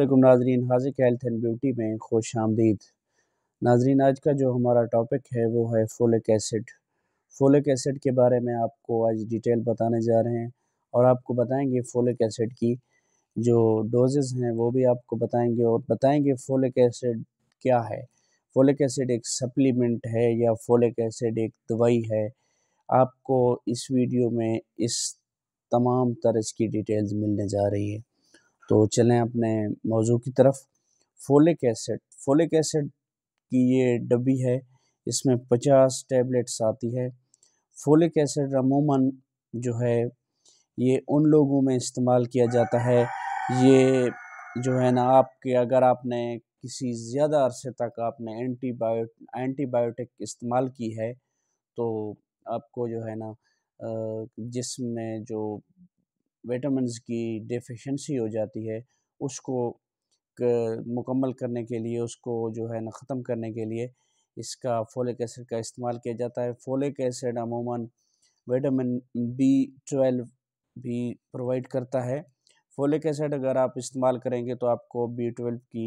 अल्लाम नाजरीन Hazik health and beauty में खुश आमदीद नाजरीन आज का जो हमारा टॉपिक है वो है फोलिक एसिड फोलिक एसिड के बारे में आपको आज डिटेल बताने जा रहे हैं और आपको बताएंगे फोलिक एसिड की जो डोजेज़ हैं वो भी आपको बताएंगे और बताएंगे फोलिक एसिड क्या है फोलिक एसिड एक सप्लीमेंट है या फोलिक एसिड एक दवाई है आपको इस वीडियो में इस तमाम तरह की डिटेल्स मिलने जा रही है तो चलें अपने मौजू की तरफ फोलिक एसिड फोलिक एसिड की ये डब्बी है इसमें पचास टैबलेट्स आती है फोलिक एसिड अमूमन जो है ये उन लोगों में इस्तेमाल किया जाता है ये जो है ना आपके अगर आपने किसी ज़्यादा अरसे तक आपने एंटीबायो एंटीबायोटिक इस्तेमाल की है तो आपको जो है ना जिसम में जो विटामिन की डिफिशेंसी हो जाती है उसको मुकम्मल करने के लिए उसको जो है ना ख़त्म करने के लिए इसका फोलिक एसिड का इस्तेमाल किया जाता है फोलिक एसिड अमूमन विटामिन बी ट्वेल्व भी प्रोवाइड करता है फोलिक एसिड अगर आप इस्तेमाल करेंगे तो आपको बी ट्वेल्व की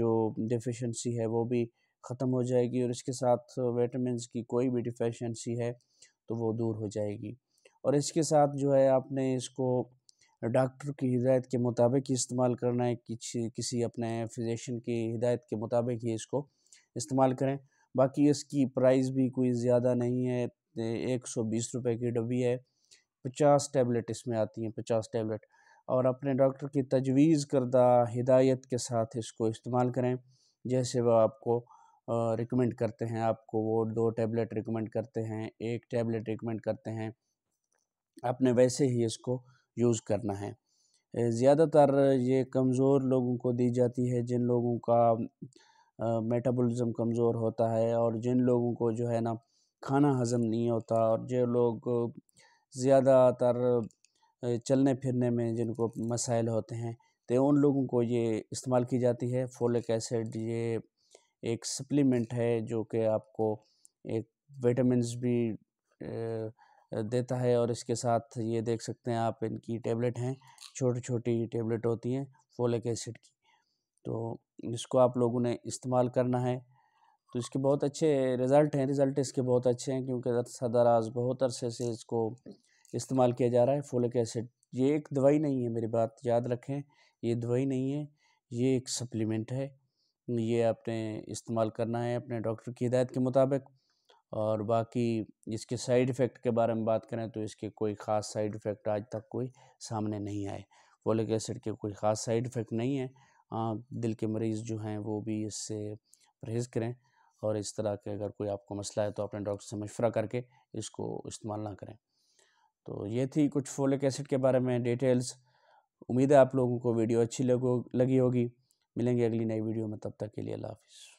जो डिफिशेंसी है वो भी ख़त्म हो जाएगी और इसके साथ विटामिन की कोई भी डिफिशेंसी है तो वो दूर हो जाएगी और इसके साथ जो है आपने इसको डॉक्टर की हिदायत के मुताबिक ही इस्तेमाल करना है किसी किसी अपने फिजिशन की हिदायत के मुताबिक ही इसको इस्तेमाल करें बाकी इसकी प्राइस भी कोई ज़्यादा नहीं है एक सौ बीस रुपये की डब्बी है पचास टैबलेट इसमें आती हैं पचास टैबलेट और अपने डॉक्टर की तजवीज़ करदा हिदायत के साथ इसको इस्तेमाल करें जैसे वह आपको रिकमेंड करते हैं आपको वो दो टैबलेट रिकमेंड करते हैं एक टैबलेट रिकमेंड करते हैं आपने वैसे ही इसको यूज़ करना है ज़्यादातर ये कमज़ोर लोगों को दी जाती है जिन लोगों का मेटाबॉलिज्म कमज़ोर होता है और जिन लोगों को जो है ना खाना हज़म नहीं होता और जो लोग ज़्यादातर चलने फिरने में जिनको मसाइल होते हैं तो उन लोगों को ये इस्तेमाल की जाती है फोलिक एसिड ये एक सप्लीमेंट है जो कि आपको एक विटामिन भी देता है और इसके साथ ये देख सकते हैं आप इनकी टेबलेट हैं छोटी छोटी टेबलेट होती हैं फोलिक एसिड की तो इसको आप लोगों ने इस्तेमाल करना है तो इसके बहुत अच्छे रिज़ल्ट हैं रिज़ल्ट इसके बहुत अच्छे हैं क्योंकि अरसा दराज बहुत अरसे से इसको इस्तेमाल किया जा रहा है फोलिक एसिड ये एक दवाई नहीं है मेरी बात याद रखें ये दवाई नहीं है ये एक सप्लीमेंट है ये आपने इस्तेमाल करना है अपने डॉक्टर की हिदायत के मुताबिक और बाकी इसके साइड इफ़ेक्ट के बारे में बात करें तो इसके कोई ख़ास साइड इफ़ेक्ट आज तक कोई सामने नहीं आए फोलिक एसिड के कोई ख़ास साइड इफ़ेक्ट नहीं है आ, दिल के मरीज़ जो हैं वो भी इससे परहेज़ करें और इस तरह के अगर कोई आपको मसला है तो अपने डॉक्टर से मशवरा करके इसको इस्तेमाल ना करें तो ये थी कुछ फोलिक एसिड के बारे में डिटेल्स उम्मीद है आप लोगों को वीडियो अच्छी लगो लगी होगी मिलेंगे अगली नई वीडियो में तब तक के लिए अल्लाह हाफिज़